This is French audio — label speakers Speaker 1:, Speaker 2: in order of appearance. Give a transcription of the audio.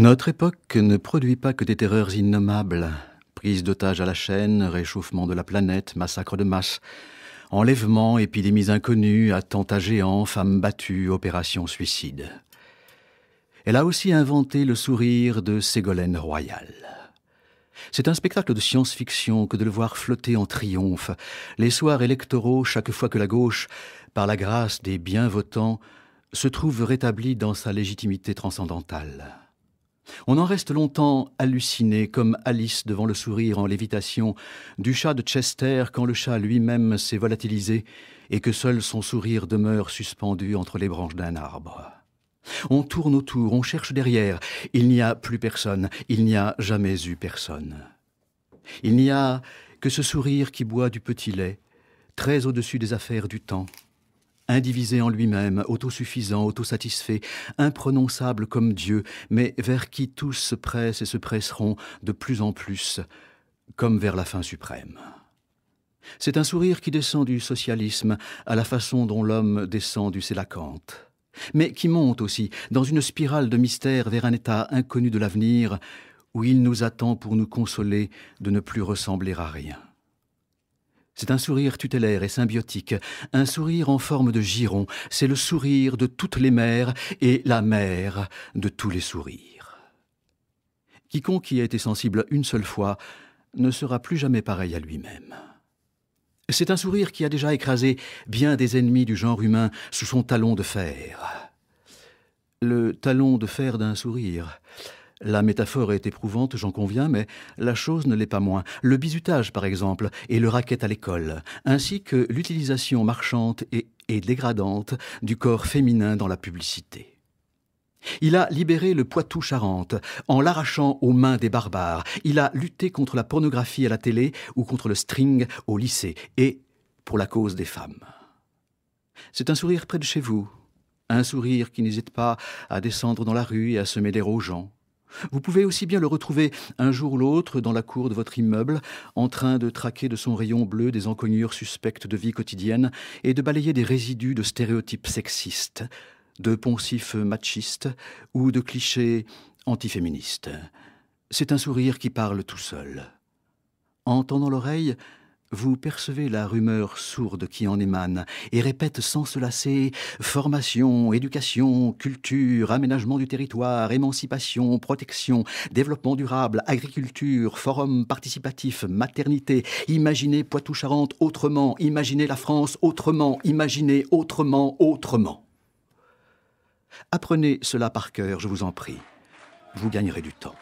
Speaker 1: Notre époque ne produit pas que des terreurs innommables. Prise d'otages à la chaîne, réchauffement de la planète, massacre de masse, enlèvements, épidémies inconnues, attentats géants, femmes battues, opérations suicides. Elle a aussi inventé le sourire de Ségolène Royal. C'est un spectacle de science-fiction que de le voir flotter en triomphe, les soirs électoraux chaque fois que la gauche, par la grâce des bien votants, se trouve rétablie dans sa légitimité transcendantale. On en reste longtemps halluciné, comme Alice devant le sourire en lévitation du chat de Chester quand le chat lui-même s'est volatilisé et que seul son sourire demeure suspendu entre les branches d'un arbre. On tourne autour, on cherche derrière. Il n'y a plus personne, il n'y a jamais eu personne. Il n'y a que ce sourire qui boit du petit lait, très au-dessus des affaires du temps, indivisé en lui-même, autosuffisant, autosatisfait, imprononçable comme Dieu, mais vers qui tous se pressent et se presseront de plus en plus, comme vers la fin suprême. C'est un sourire qui descend du socialisme à la façon dont l'homme descend du sélacanthe, mais qui monte aussi dans une spirale de mystère vers un état inconnu de l'avenir où il nous attend pour nous consoler de ne plus ressembler à rien. C'est un sourire tutélaire et symbiotique, un sourire en forme de giron. C'est le sourire de toutes les mères et la mère de tous les sourires. Quiconque y a été sensible une seule fois ne sera plus jamais pareil à lui-même. C'est un sourire qui a déjà écrasé bien des ennemis du genre humain sous son talon de fer. Le talon de fer d'un sourire. La métaphore est éprouvante, j'en conviens, mais la chose ne l'est pas moins. Le bizutage, par exemple, et le racket à l'école, ainsi que l'utilisation marchande et, dégradante du corps féminin dans la publicité. Il a libéré le poitou charente en l'arrachant aux mains des barbares. Il a lutté contre la pornographie à la télé ou contre le string au lycée et pour la cause des femmes. C'est un sourire près de chez vous, un sourire qui n'hésite pas à descendre dans la rue et à se mêler aux gens. Vous pouvez aussi bien le retrouver un jour ou l'autre dans la cour de votre immeuble, en train de traquer de son rayon bleu des encognures suspectes de vie quotidienne et de balayer des résidus de stéréotypes sexistes, de poncifs machistes ou de clichés antiféministes. C'est un sourire qui parle tout seul. En tendant l'oreille, vous percevez la rumeur sourde qui en émane et répète sans se lasser formation, éducation, culture, aménagement du territoire, émancipation, protection, développement durable, agriculture, forum participatif, maternité, imaginez Poitou-Charentes autrement, imaginez la France autrement, imaginez autrement, autrement. Apprenez cela par cœur, je vous en prie. Vous gagnerez du temps.